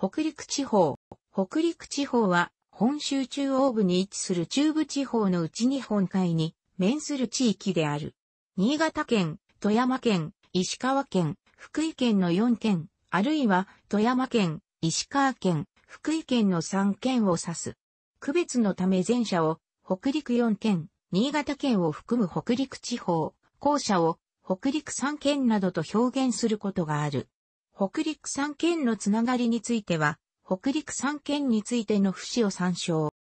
北陸地方。北陸地方は本州中央部に位置する中部地方のうち日本海に面する地域である。新潟県、富山県、石川県、福井県の4県、あるいは富山県、石川県、福井県の3県を指す。区別のため前者を北陸4県、新潟県を含む北陸地方、後者を北陸3県などと表現することがある。北陸三県のつながりについては、北陸三県についての不死を参照。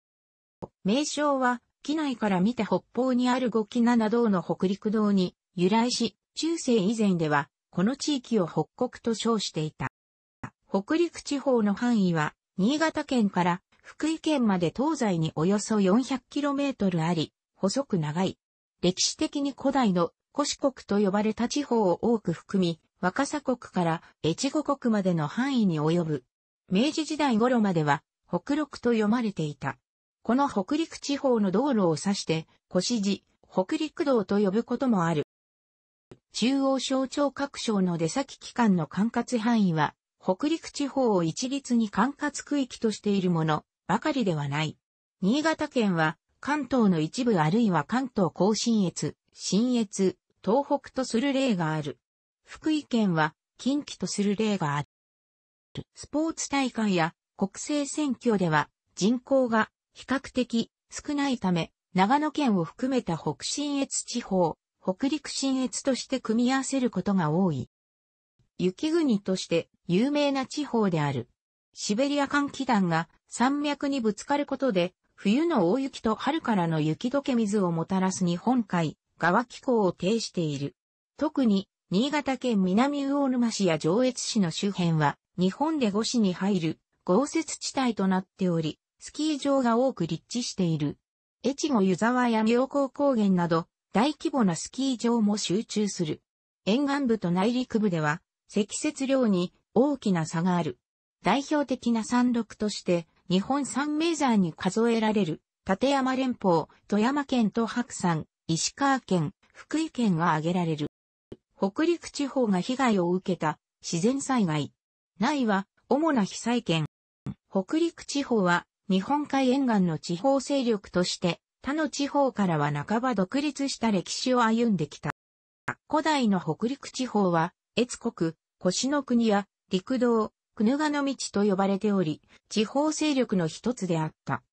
名称は、機内から見て北方にある五木七道の北陸道に由来し、中世以前では、この地域を北国と称していた。北陸地方の範囲は、新潟県から福井県まで東西におよそ 400km あり、細く長い。歴史的に古代の古四国と呼ばれた地方を多く含み、若狭国から越後国までの範囲に及ぶ。明治時代頃までは北陸と読まれていた。この北陸地方の道路を指して、越路、北陸道と呼ぶこともある。中央省庁各省の出先機関の管轄範囲は、北陸地方を一律に管轄区域としているものばかりではない。新潟県は関東の一部あるいは関東甲信越、信越、東北とする例がある。福井県は近畿とする例がある。スポーツ大会や国政選挙では人口が比較的少ないため、長野県を含めた北信越地方、北陸信越として組み合わせることが多い。雪国として有名な地方である。シベリア寒気団が山脈にぶつかることで、冬の大雪と春からの雪解け水をもたらす日本海、側気候を呈している。特に新潟県南魚沼市や上越市の周辺は、日本で五市に入る豪雪地帯となっており、スキー場が多く立地している。越後湯沢や妙高高原など、大規模なスキー場も集中する。沿岸部と内陸部では、積雪量に大きな差がある。代表的な山麓として、日本三名山に数えられる、立山連峰、富山県と白山、石川県、福井県が挙げられる。北陸地方が被害を受けた自然災害。ないは主な被災県。北陸地方は日本海沿岸の地方勢力として他の地方からは半ば独立した歴史を歩んできた。古代の北陸地方は越国、越の国や陸道、国がの道と呼ばれており、地方勢力の一つであった。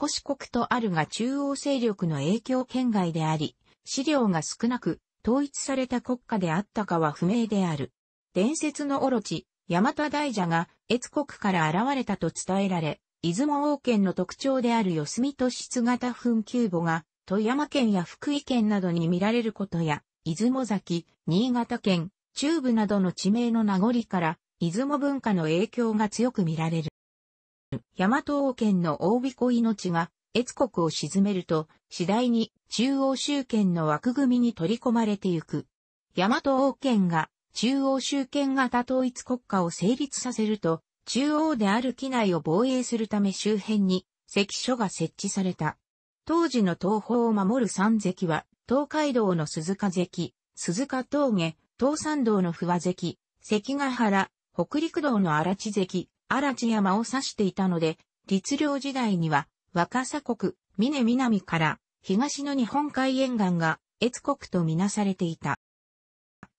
越国とあるが中央勢力の影響圏外であり、資料が少なく、統一された国家であったかは不明である。伝説のオロチ、ヤマタ大蛇が越国から現れたと伝えられ、出雲王権の特徴である四隅と質型墳丘墓が、富山県や福井県などに見られることや、出雲崎、新潟県、中部などの地名の名残から、出雲文化の影響が強く見られる。大和王権の大彦命が、越国を沈めると、次第に中央集権の枠組みに取り込まれてゆく。大和王権が中央集権型統一国家を成立させると、中央である機内を防衛するため周辺に関所が設置された。当時の東方を守る三関は、東海道の鈴鹿関、鈴鹿峠、東山道の不和関、関ヶ原、北陸道の荒地関、荒地山を指していたので、律令時代には若狭国、峰南から東の日本海沿岸が越国とみなされていた。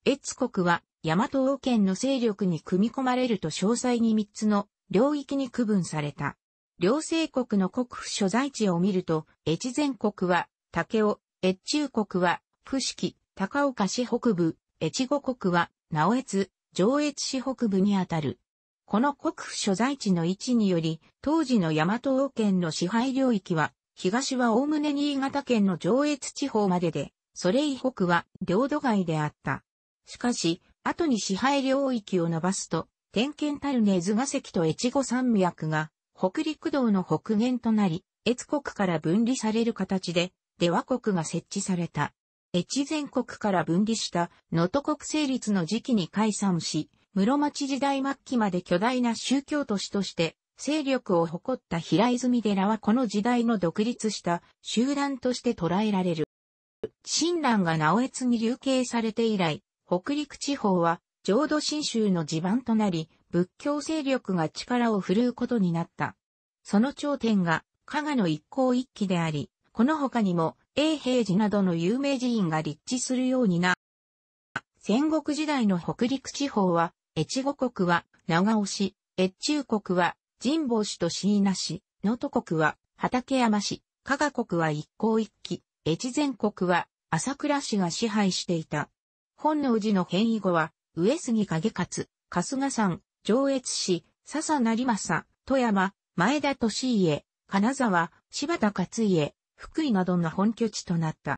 越国は大和王権の勢力に組み込まれると詳細に3つの領域に区分された。両政国の国府所在地を見ると、越前国は竹尾、越中国は伏木、高岡市北部、越後国は直越、上越市北部にあたる。この国府所在地の位置により、当時の大和王権の支配領域は、東は概ね新潟県の上越地方までで、それ以北は領土外であった。しかし、後に支配領域を伸ばすと、天剣たる根津ヶ関と越後山脈が、北陸道の北限となり、越国から分離される形で、出羽国が設置された。越前国から分離した、能登国成立の時期に解散し、室町時代末期まで巨大な宗教都市として勢力を誇った平泉寺はこの時代の独立した集団として捉えられる。親鸞が直越に流刑されて以来、北陸地方は浄土真宗の地盤となり、仏教勢力が力を振るうことになった。その頂点が加賀の一向一揆であり、この他にも永平寺などの有名寺院が立地するようにな。戦国時代の北陸地方は越後国は長尾市、越中国は神保市と椎名市、能登国は畠山市、加賀国は一向一揆、越前国は朝倉市が支配していた。本能寺の変異後は、上杉景勝、春日山、上越市、笹成政、富山、前田利家、金沢、柴田勝家、福井などの本拠地となった。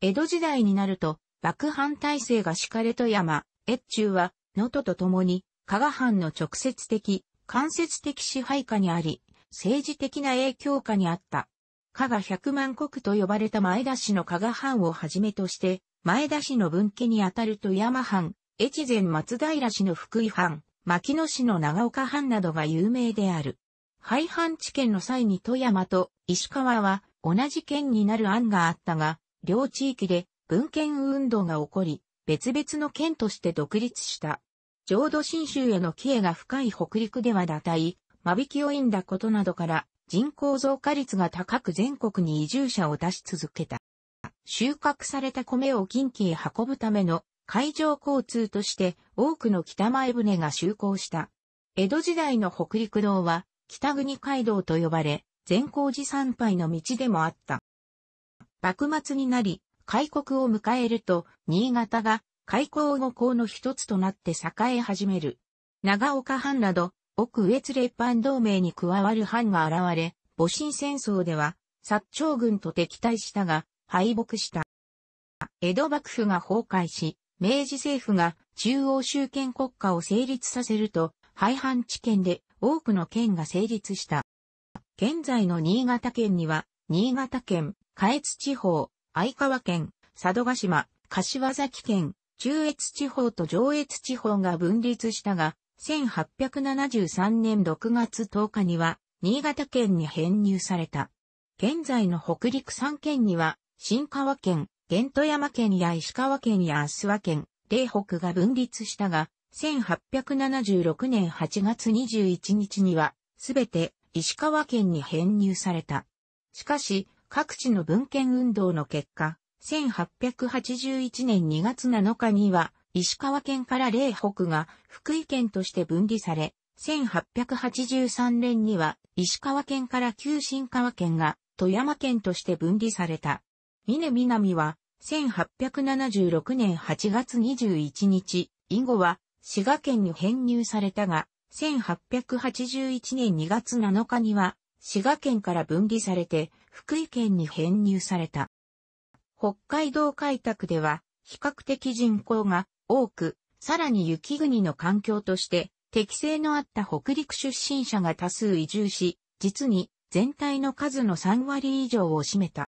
江戸時代になると、幕藩体制が敷かれ富山、越中は能登と共に、加賀藩の直接的、間接的支配下にあり、政治的な影響下にあった。加賀百万国と呼ばれた前田氏の加賀藩をはじめとして、前田氏の分家にあたると山藩、越前松平氏の福井藩、牧野氏の長岡藩などが有名である。廃藩地県の際に富山と石川は同じ県になる案があったが、両地域で文献運動が起こり、別々の県として独立した。浄土真宗への帰依が深い北陸では堕退、間引きを生んだことなどから人口増加率が高く全国に移住者を出し続けた。収穫された米を近畿へ運ぶための海上交通として多くの北前船が就航した。江戸時代の北陸道は北国街道と呼ばれ、善光寺参拝の道でもあった。幕末になり、開国を迎えると、新潟が開港後港の一つとなって栄え始める。長岡藩など、奥越列藩同盟に加わる藩が現れ、戊辰戦争では、薩長軍と敵対したが、敗北した。江戸幕府が崩壊し、明治政府が中央集権国家を成立させると、廃藩置県で多くの県が成立した。現在の新潟県には、新潟県、下越地方、愛川県、佐渡島、柏崎県、中越地方と上越地方が分立したが、1873年6月10日には、新潟県に編入された。現在の北陸3県には、新川県、玄富山県や石川県や諏訪県、霊北が分立したが、1876年8月21日には、すべて石川県に編入された。しかし、各地の文献運動の結果、1881年2月7日には、石川県から霊北が福井県として分離され、1883年には石川県から旧新川県が富山県として分離された。峰南は1876年8月21日以後は滋賀県に編入されたが、1881年2月7日には滋賀県から分離されて、福井県に編入された。北海道開拓では、比較的人口が多く、さらに雪国の環境として、適性のあった北陸出身者が多数移住し、実に全体の数の3割以上を占めた。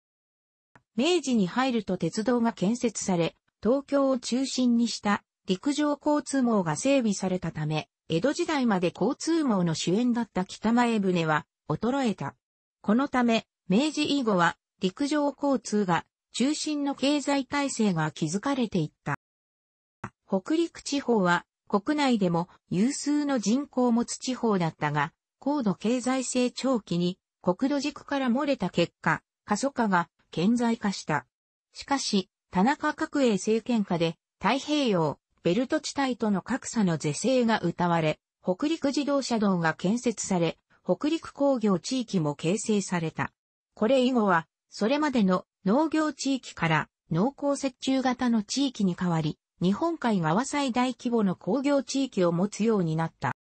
明治に入ると鉄道が建設され、東京を中心にした陸上交通網が整備されたため、江戸時代まで交通網の主演だった北前船は衰えた。このため、明治以後は陸上交通が中心の経済体制が築かれていった。北陸地方は国内でも有数の人口を持つ地方だったが、高度経済成長期に国土軸から漏れた結果、過疎化が顕在化した。しかし、田中角栄政権下で太平洋、ベルト地帯との格差の是正が謳われ、北陸自動車道が建設され、北陸工業地域も形成された。これ以後は、それまでの農業地域から農耕接中型の地域に変わり、日本海側最大規模の工業地域を持つようになった。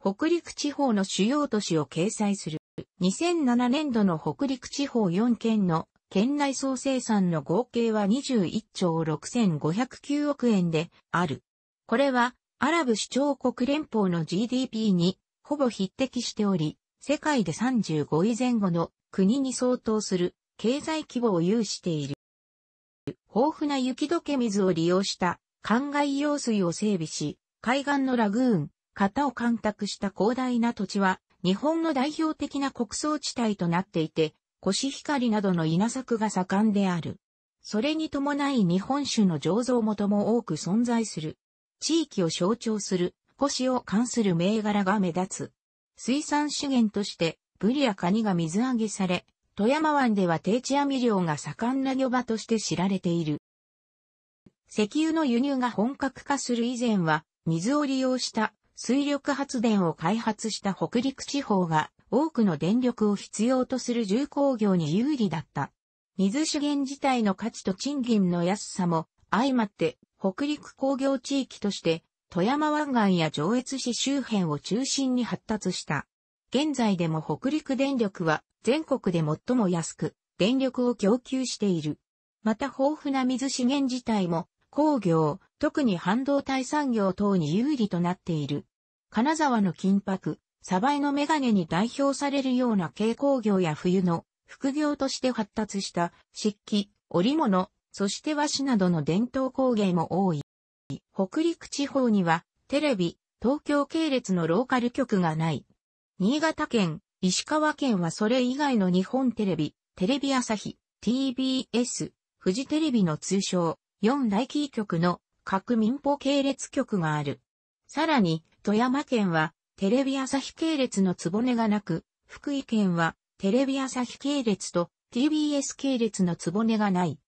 北陸地方の主要都市を掲載する。2007年度の北陸地方4県の県内総生産の合計は21兆6509億円である。これはアラブ首長国連邦の GDP にほぼ匹敵しており、世界で35位前後の国に相当する経済規模を有している。豊富な雪解け水を利用した灌漑用水を整備し、海岸のラグーン、型を干拓した広大な土地は、日本の代表的な穀倉地帯となっていて、コシヒカリなどの稲作が盛んである。それに伴い日本酒の醸造元も多く存在する。地域を象徴する腰を関する銘柄が目立つ。水産資源として、ブリやカニが水揚げされ、富山湾では定置網漁が盛んな漁場として知られている。石油の輸入が本格化する以前は、水を利用した水力発電を開発した北陸地方が多くの電力を必要とする重工業に有利だった。水資源自体の価値と賃金の安さも相まって北陸工業地域として富山湾岸や上越市周辺を中心に発達した。現在でも北陸電力は全国で最も安く電力を供給している。また豊富な水資源自体も工業、特に半導体産業等に有利となっている。金沢の金箔、サバイのメガネに代表されるような軽工業や冬の副業として発達した漆器、織物、そして和紙などの伝統工芸も多い。北陸地方には、テレビ、東京系列のローカル局がない。新潟県、石川県はそれ以外の日本テレビ、テレビ朝日、TBS、フジテレビの通称、四大キー局の各民放系列局がある。さらに、富山県は、テレビ朝日系列のつぼねがなく、福井県は、テレビ朝日系列と TBS 系列のつぼねがない。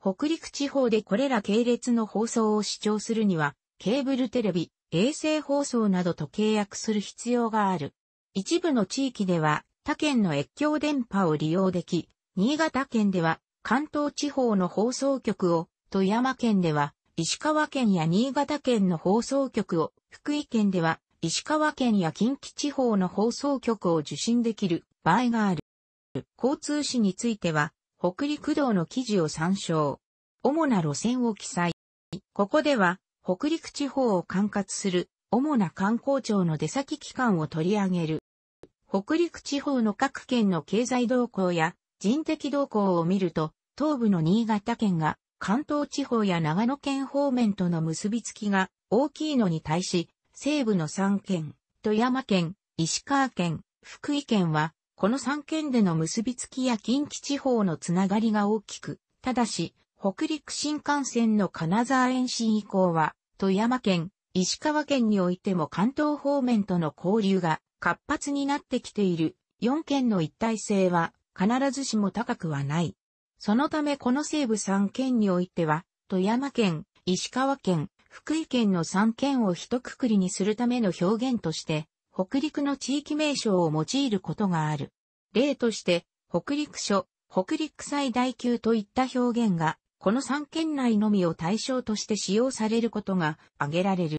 北陸地方でこれら系列の放送を視聴するには、ケーブルテレビ、衛星放送などと契約する必要がある。一部の地域では他県の越境電波を利用でき、新潟県では関東地方の放送局を、富山県では石川県や新潟県の放送局を、福井県では石川県や近畿地方の放送局を受信できる場合がある。交通費については、北陸道の記事を参照。主な路線を記載。ここでは、北陸地方を管轄する主な観光庁の出先機関を取り上げる。北陸地方の各県の経済動向や人的動向を見ると、東部の新潟県が関東地方や長野県方面との結びつきが大きいのに対し、西部の3県、富山県、石川県、福井県はこの三県での結びつきや近畿地方のつながりが大きく、ただし、北陸新幹線の金沢延伸以降は、富山県、石川県においても関東方面との交流が活発になってきている4県の一体性は必ずしも高くはない。そのためこの西部3県においては、富山県、石川県、福井県の3県を一括りにするための表現として、北陸の地域名称を用いることがある。例として、北陸省、北陸最大級といった表現が、この3県内のみを対象として使用されることが挙げられる。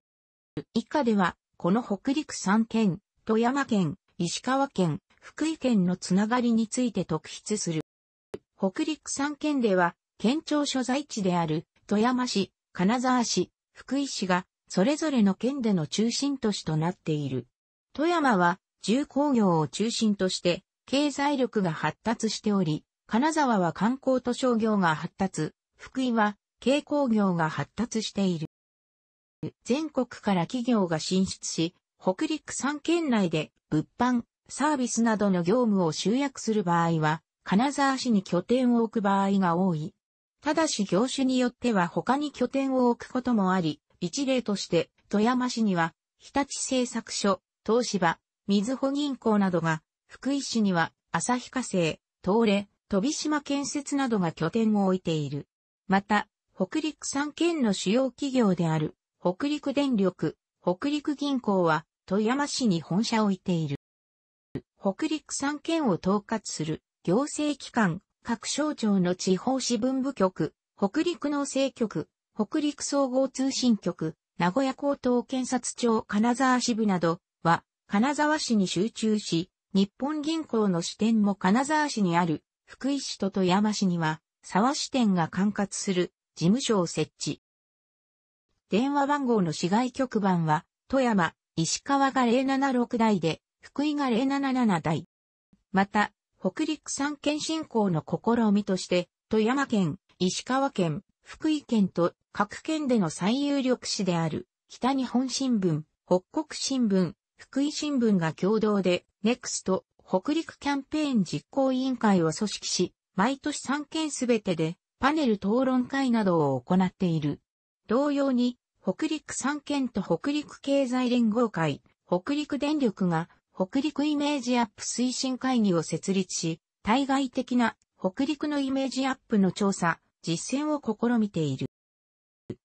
以下では、この北陸3県、富山県、石川県、福井県のつながりについて特筆する。北陸3県では、県庁所在地である富山市、金沢市、福井市が、それぞれの県での中心都市となっている。富山は重工業を中心として経済力が発達しており、金沢は観光と商業が発達、福井は軽工業が発達している。全国から企業が進出し、北陸3県内で物販、サービスなどの業務を集約する場合は、金沢市に拠点を置く場合が多い。ただし業種によっては他に拠点を置くこともあり、一例として富山市には日立製作所、東芝、水穂銀行などが、福井市には、旭化成、東レ、飛島建設などが拠点を置いている。また、北陸3県の主要企業である、北陸電力、北陸銀行は、富山市に本社を置いている。北陸3県を統括する、行政機関、各省庁の地方支分部局、北陸農政局、北陸総合通信局、名古屋高等検察庁金沢支部など、は、金沢市に集中し、日本銀行の支店も金沢市にある、福井市と富山市には、沢支店が管轄する事務所を設置。電話番号の市外局番は、富山、石川が076台で、福井が077台。また、北陸三県振興の試みとして、富山県、石川県、福井県と各県での最有力市である、北日本新聞、北国新聞、福井新聞が共同で、ネクスト北陸キャンペーン実行委員会を組織し、毎年3件すべてで、パネル討論会などを行っている。同様に、北陸3県と北陸経済連合会、北陸電力が、北陸イメージアップ推進会議を設立し、対外的な北陸のイメージアップの調査、実践を試みている。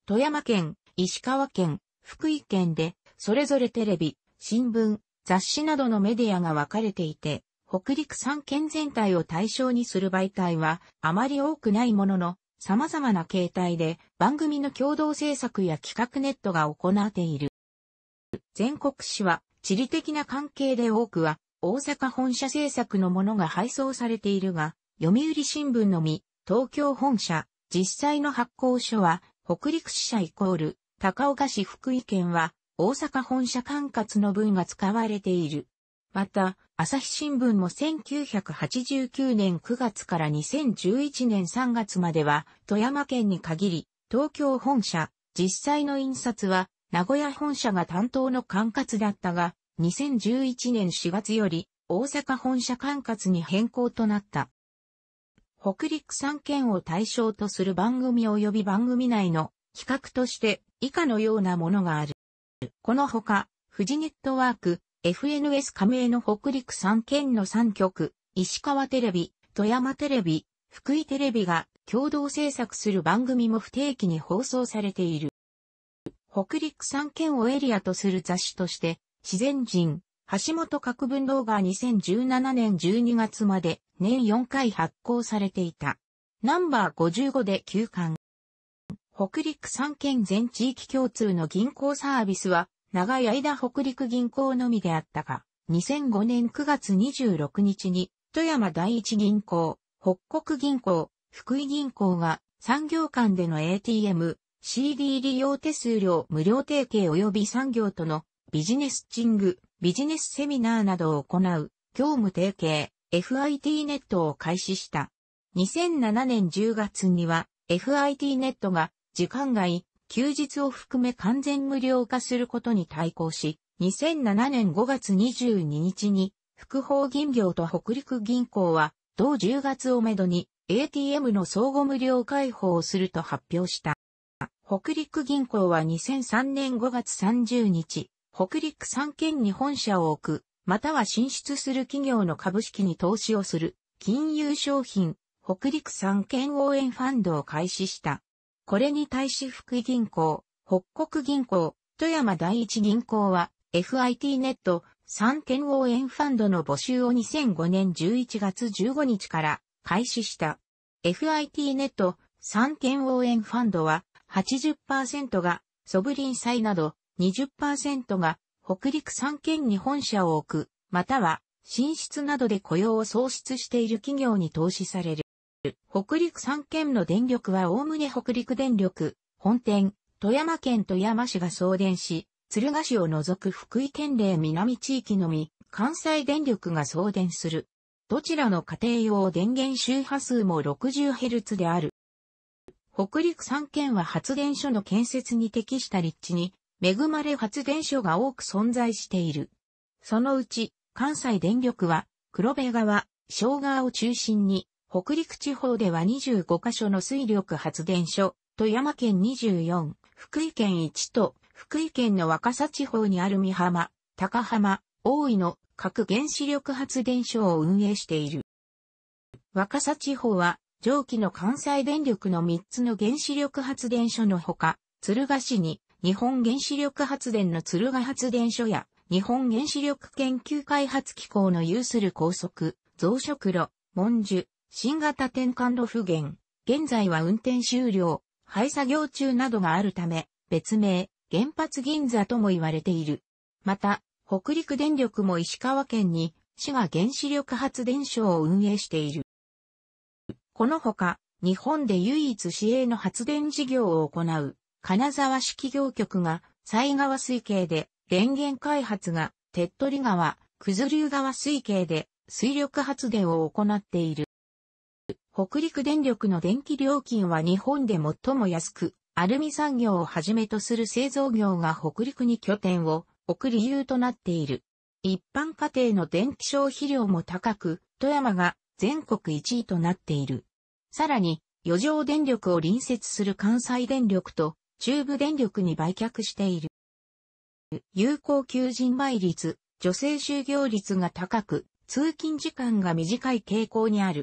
富山県、石川県、福井県で、それぞれテレビ、新聞、雑誌などのメディアが分かれていて、北陸3県全体を対象にする媒体はあまり多くないものの、様々な形態で番組の共同制作や企画ネットが行っている。全国紙は地理的な関係で多くは大阪本社制作のものが配送されているが、読売新聞のみ、東京本社、実際の発行書は北陸支社イコール高岡市福井県は大阪本社管轄の文が使われている。また、朝日新聞も1989年9月から2011年3月までは、富山県に限り、東京本社、実際の印刷は、名古屋本社が担当の管轄だったが、2011年4月より、大阪本社管轄に変更となった。北陸3県を対象とする番組及び番組内の企画として以下のようなものがある。このほか、富士ネットワーク、FNS 加盟の北陸3県の3局、石川テレビ、富山テレビ、福井テレビが共同制作する番組も不定期に放送されている。北陸3県をエリアとする雑誌として、自然人、橋本各文動画2017年12月まで年4回発行されていた。ナンバー55で休刊。北陸3県全地域共通の銀行サービスは、長い間北陸銀行のみであったが、2005年9月26日に、富山第一銀行、北国銀行、福井銀行が、産業間での ATM、CD 利用手数料無料提携及び産業とのビジネスチング、ビジネスセミナーなどを行う、業務提携、FIT ネットを開始した。2007年10月には、FIT ネットが時間外、休日を含め完全無料化することに対抗し、2007年5月22日に、福宝銀行と北陸銀行は、同10月をめどに ATM の相互無料開放をすると発表した。北陸銀行は2003年5月30日、北陸3県に本社を置く、または進出する企業の株式に投資をする、金融商品、北陸3県応援ファンドを開始した。これに対し福井銀行、北国銀行、富山第一銀行は FIT ネット3県応援ファンドの募集を2005年11月15日から開始した。FIT ネット3県応援ファンドは80%がソブリン債など20%が北陸3県に本社を置く、または進出などで雇用を創出している企業に投資される。北陸3県の電力はおおむね北陸電力、本店、富山県富山市が送電し、鶴ヶ市を除く福井県令南地域のみ、関西電力が送電する。どちらの家庭用電源周波数も 60Hz である。北陸3県は発電所の建設に適した立地に、恵まれ発電所が多く存在している。そのうち、関西電力は、黒部川、小川を中心に、北陸地方では25カ所の水力発電所、富山県24、福井県1と、福井県の若狭地方にある三浜、高浜、大井の各原子力発電所を運営している。若狭地方は、上記の関西電力の3つの原子力発電所のほか、敦賀市に日本原子力発電の敦賀発電所や、日本原子力研究開発機構の有する高速、増殖炉、文樹、新型転換路不減、現在は運転終了、廃作業中などがあるため、別名、原発銀座とも言われている。また、北陸電力も石川県に、市が原子力発電所を運営している。このほか、日本で唯一市営の発電事業を行う、金沢市企業局が、西川水系で、電源開発が、手っ取り川、九頭竜川水系で、水力発電を行っている。北陸電力の電気料金は日本で最も安く、アルミ産業をはじめとする製造業が北陸に拠点を置く理由となっている。一般家庭の電気消費量も高く、富山が全国1位となっている。さらに、余剰電力を隣接する関西電力と中部電力に売却している。有効求人倍率、女性就業率が高く、通勤時間が短い傾向にある。